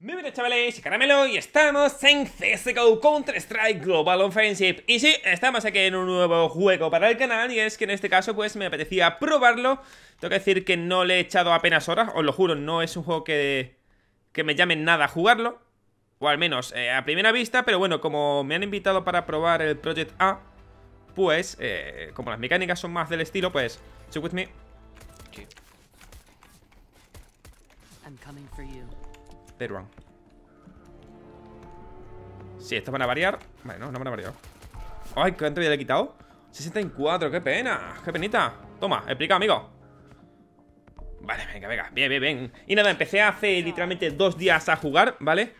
Muy buenas chavales, Caramelo y estamos en CSGO Counter-Strike Global Offensive Y sí, estamos aquí en un nuevo juego para el canal y es que en este caso pues me apetecía probarlo Tengo que decir que no le he echado apenas horas, os lo juro, no es un juego que, que me llame nada a jugarlo O al menos eh, a primera vista, pero bueno, como me han invitado para probar el Project A Pues, eh, como las mecánicas son más del estilo, pues, stick with me I'm coming for you. Si Sí, estos van a variar Bueno, no, van a variar Ay, ¿cuánto ya le he quitado? 64, qué pena Qué penita Toma, explica, amigo Vale, venga, venga Bien, bien, bien Y nada, empecé hace literalmente dos días a jugar, ¿vale?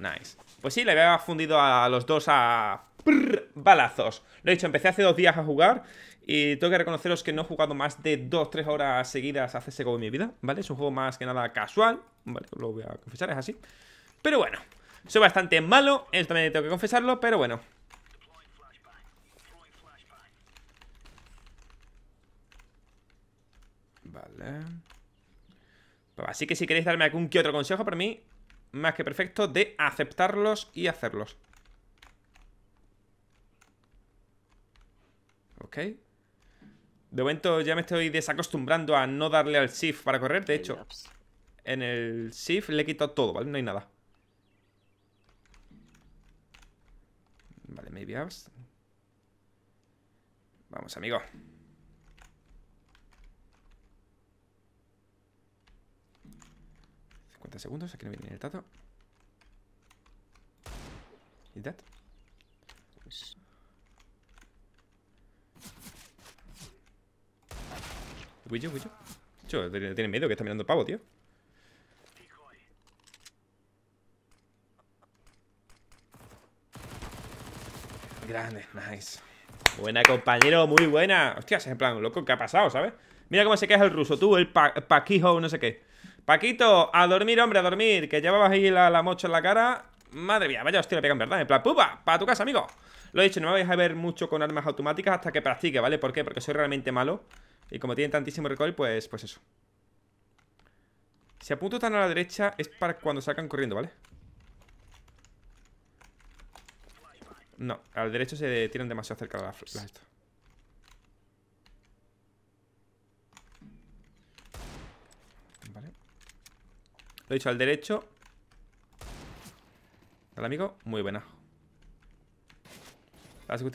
Nice Pues sí, le había fundido a los dos a... balazos Lo he dicho, empecé hace dos días a jugar y tengo que reconoceros que no he jugado más de 2-3 horas seguidas a CSGO en mi vida, ¿vale? Es un juego más que nada casual, ¿vale? Lo voy a confesar, es así. Pero bueno, soy bastante malo, Esto también tengo que confesarlo, pero bueno. Vale. Pues así que si queréis darme algún que otro consejo para mí, más que perfecto, de aceptarlos y hacerlos. Ok. De momento ya me estoy desacostumbrando a no darle al shift para correr. De hecho, en el shift le he quitado todo, ¿vale? No hay nada. Vale, maybe ups. Vamos, amigo. ¿50 segundos? Aquí no viene el dato. ¿Y that? Pues tiene miedo que está mirando el pavo, tío. Grande, nice. Buena, compañero, muy buena. Hostias, en plan, loco, ¿qué ha pasado, sabes? Mira cómo se queja el ruso, tú, el Paquijo, no sé qué. Paquito, a dormir, hombre, a dormir, que llevabas ahí la, la mocha en la cara. Madre mía, vaya hostia, le pegan, ¿verdad? En plan, ¡pupa! ¡Para tu casa, amigo! Lo he dicho, no me vais a ver mucho con armas automáticas hasta que practique, ¿vale? ¿Por qué? Porque soy realmente malo. Y como tienen tantísimo recoil, pues, pues eso Si apunto tan a la derecha Es para cuando sacan corriendo, ¿vale? No, al derecho se tiran demasiado cerca de la esto. Vale Lo he dicho, al derecho Dale, amigo, muy buena That's good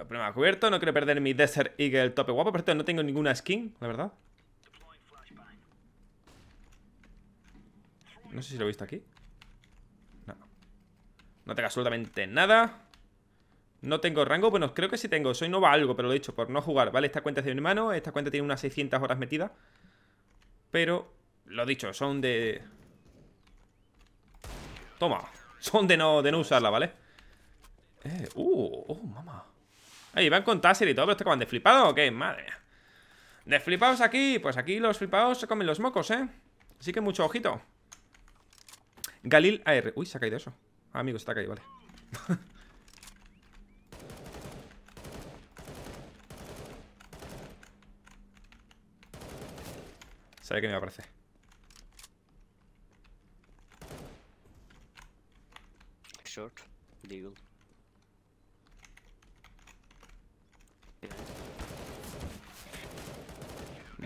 Ah, problema cubierto, no quiero perder mi Desert Eagle tope guapo. Por cierto, no tengo ninguna skin, la verdad. No sé si lo he visto aquí. No. No tengo absolutamente nada. No tengo rango. Bueno, creo que sí tengo. Soy nova algo, pero lo he dicho, por no jugar. Vale, esta cuenta es de mi hermano. Esta cuenta tiene unas 600 horas metidas. Pero, lo dicho, son de... Toma. Son de no, de no usarla, ¿vale? Eh, uh, oh, mamá. Ahí van con Taser y todo, pero te acaban de flipado o qué? Madre De flipados aquí, pues aquí los flipados se comen los mocos, ¿eh? Así que mucho ojito. Galil AR. Uy, se ha caído eso. Ah, amigo, está caído, vale. Sabe que me aparece. Short, Deagle.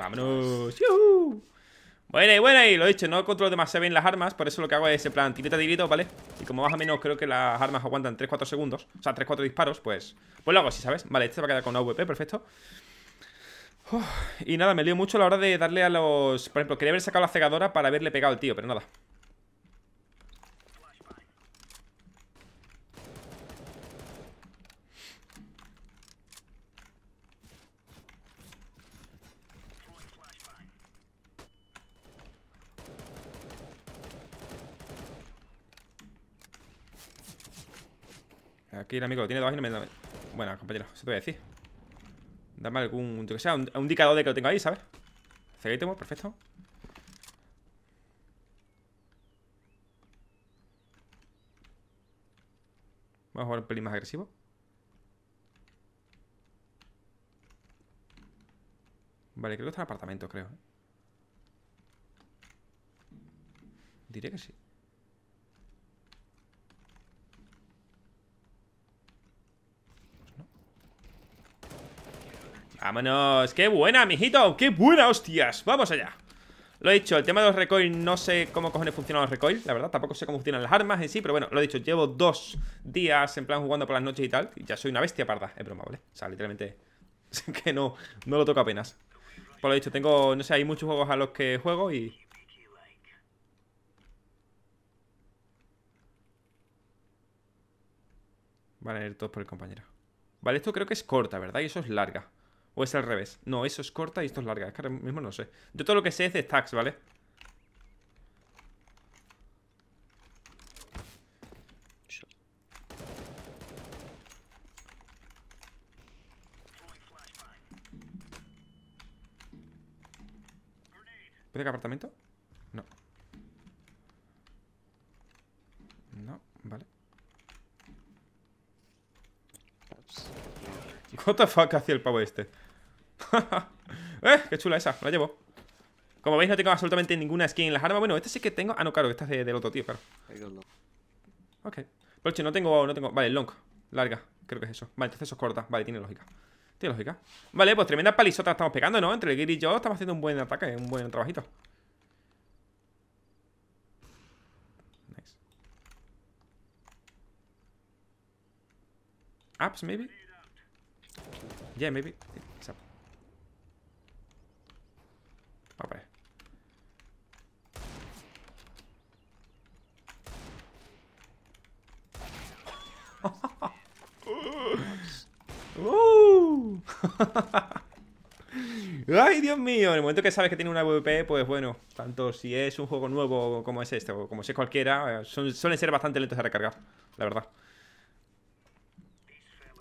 ¡Vámonos! ¡Yuhu! Buena y buena y lo he dicho, no controlo demasiado bien las armas Por eso lo que hago es en plan tirita tirito, ¿vale? Y como más o menos creo que las armas aguantan 3-4 segundos O sea, 3-4 disparos, pues Pues lo hago así, ¿sabes? Vale, este va a quedar con una perfecto Y nada, me lío mucho a la hora de darle a los... Por ejemplo, quería haber sacado la cegadora para haberle pegado al tío, pero nada Aquí el amigo lo tiene debajo y no me da... Bueno, compañero, se te voy a decir Dame algún, yo sea, un, indicador de que lo tengo ahí, ¿sabes? Cegatemo, perfecto Vamos a jugar un pelín más agresivo Vale, creo que está en apartamento, creo ¿eh? Diré que sí Vámonos, qué buena, mijito Qué buena, hostias, vamos allá Lo he dicho, el tema de los recoil, no sé cómo cojones funcionan los recoil La verdad, tampoco sé cómo funcionan las armas en sí Pero bueno, lo he dicho, llevo dos días En plan jugando por las noches y tal Y ya soy una bestia parda, es broma, ¿vale? O sea, literalmente Que no, no lo toco apenas Por lo dicho, tengo, no sé, hay muchos juegos a los que juego Y Vale, a ir todos por el compañero Vale, esto creo que es corta, ¿verdad? Y eso es larga ¿O es al revés? No, eso es corta y esto es larga. Es que ahora mismo no sé. Yo todo lo que sé es de stacks, ¿vale? ¿Puede que apartamento? No. No, vale. Jota fuck hacía el pavo este ¡Eh! ¡Qué chula esa! La llevo Como veis no tengo absolutamente ninguna skin en las armas Bueno, este sí que tengo... Ah, no, claro, esta es del otro tío, claro Ok Pero no tengo... No tengo... Vale, long Larga Creo que es eso Vale, entonces eso es corta Vale, tiene lógica Tiene lógica Vale, pues tremenda palizota estamos pegando, ¿no? Entre el Gear y yo estamos haciendo un buen ataque Un buen trabajito Nice Apps, maybe ya, maybe. ¡Ay, Dios mío! En el momento que sabes que tiene una VP, pues bueno, tanto si es un juego nuevo como es este, o como si es cualquiera, eh, suelen ser bastante lentos a recargar, la verdad.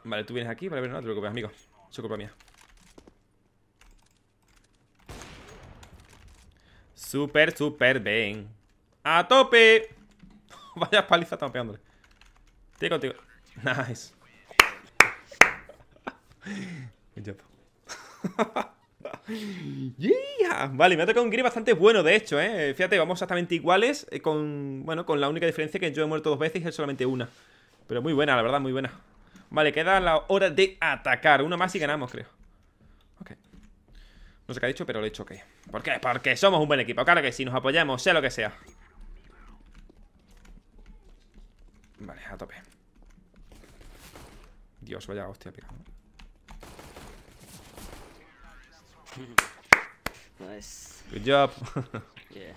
Vale, tú vienes aquí, vale, no te preocupes, amigo es culpa mía. Super, súper bien. ¡A tope! Vaya paliza estamos pegándole. contigo. Nice. Vale, me ha tocado un grip bastante bueno, de hecho, ¿eh? Fíjate, vamos exactamente iguales. Eh, con, bueno, con la única diferencia que yo he muerto dos veces y él solamente una. Pero muy buena, la verdad, muy buena. Vale, queda la hora de atacar. Uno más y ganamos, creo. Ok. No sé qué ha dicho, pero lo he dicho ok. ¿Por qué? Porque somos un buen equipo. Claro que sí, nos apoyamos, sea lo que sea. Vale, a tope. Dios, vaya hostia pica. Nice. Good job. Yeah.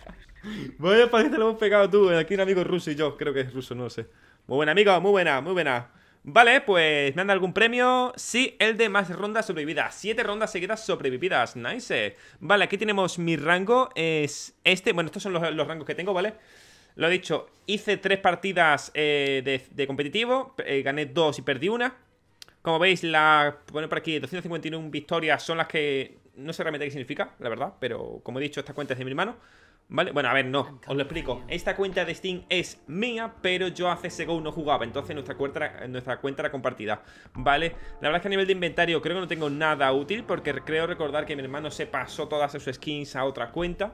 Vaya que lo hemos pegado tú. Eh, aquí un amigo ruso y yo, creo que es ruso, no lo sé. Muy buena, amigo, muy buena, muy buena. Vale, pues me han dado algún premio. Sí, el de más rondas sobrevividas. Siete rondas seguidas sobrevividas. Nice. Vale, aquí tenemos mi rango. Es este. Bueno, estos son los, rangos que tengo, ¿vale? Lo he dicho, hice tres partidas eh, de, competitivo. Eh, gané dos y perdí una. Como veis, la. Bueno, por aquí, 251 victorias son las que. No sé realmente qué significa, la verdad, pero como he dicho, esta cuenta es de mi hermano. ¿Vale? Bueno, a ver, no, os lo explico. Esta cuenta de Steam es mía, pero yo hace CSGO no jugaba, entonces nuestra cuenta, eh, nuestra cuenta era compartida, ¿vale? La verdad es que a nivel de inventario creo que no tengo nada útil, porque creo recordar que mi hermano se pasó todas sus skins a otra cuenta.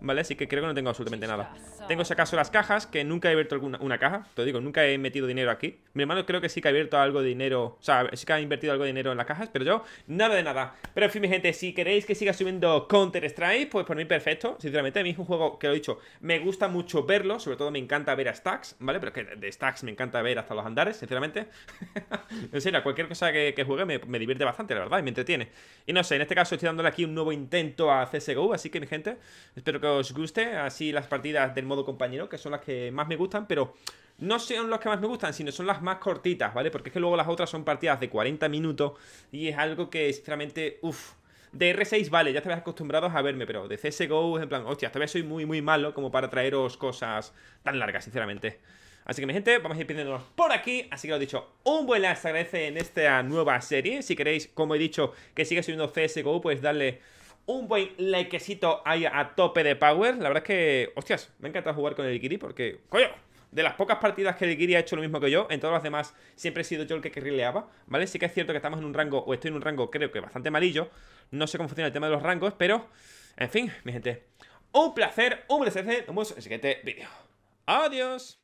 ¿vale? Así que creo que no tengo absolutamente nada. Tengo si acaso las cajas, que nunca he abierto alguna, una caja, te digo, nunca he metido dinero aquí. Mi hermano creo que sí que ha abierto algo de dinero, o sea, sí que ha invertido algo de dinero en las cajas, pero yo nada de nada. Pero en fin, mi gente, si queréis que siga subiendo Counter-Strike, pues por mí perfecto. Sinceramente, a mí es un juego que lo he dicho, me gusta mucho verlo, sobre todo me encanta ver a Stacks, ¿vale? Pero que de Stacks me encanta ver hasta los andares, sinceramente. en serio, cualquier cosa que, juegue me, me, divierte bastante, la verdad, y me entretiene. Y no sé, en este caso estoy dándole aquí un nuevo intento a CSGO, así que mi gente, espero que os guste, así las partidas del modo compañero, que son las que más me gustan, pero no son las que más me gustan, sino son las más cortitas, ¿vale? Porque es que luego las otras son partidas de 40 minutos y es algo que sinceramente, uff. De R6, vale, ya te acostumbrados a verme, pero de CSGO es en plan, hostia, todavía soy muy, muy malo como para traeros cosas tan largas, sinceramente. Así que mi gente, vamos a ir pidiéndonos por aquí Así que lo dicho, un buen like agradece en esta nueva serie Si queréis, como he dicho, que siga subiendo CSGO Pues darle un buen likecito ahí a tope de power. La verdad es que, hostias, me encanta jugar con el Ikiri porque, coño, de las pocas partidas que el Igiri ha hecho lo mismo que yo, en todas las demás siempre he sido yo el que rileaba, ¿vale? Sí que es cierto que estamos en un rango, o estoy en un rango creo que bastante malillo no sé cómo funciona el tema de los rangos, pero, en fin, mi gente, un placer, un placer, nos vemos en el siguiente vídeo. Adiós.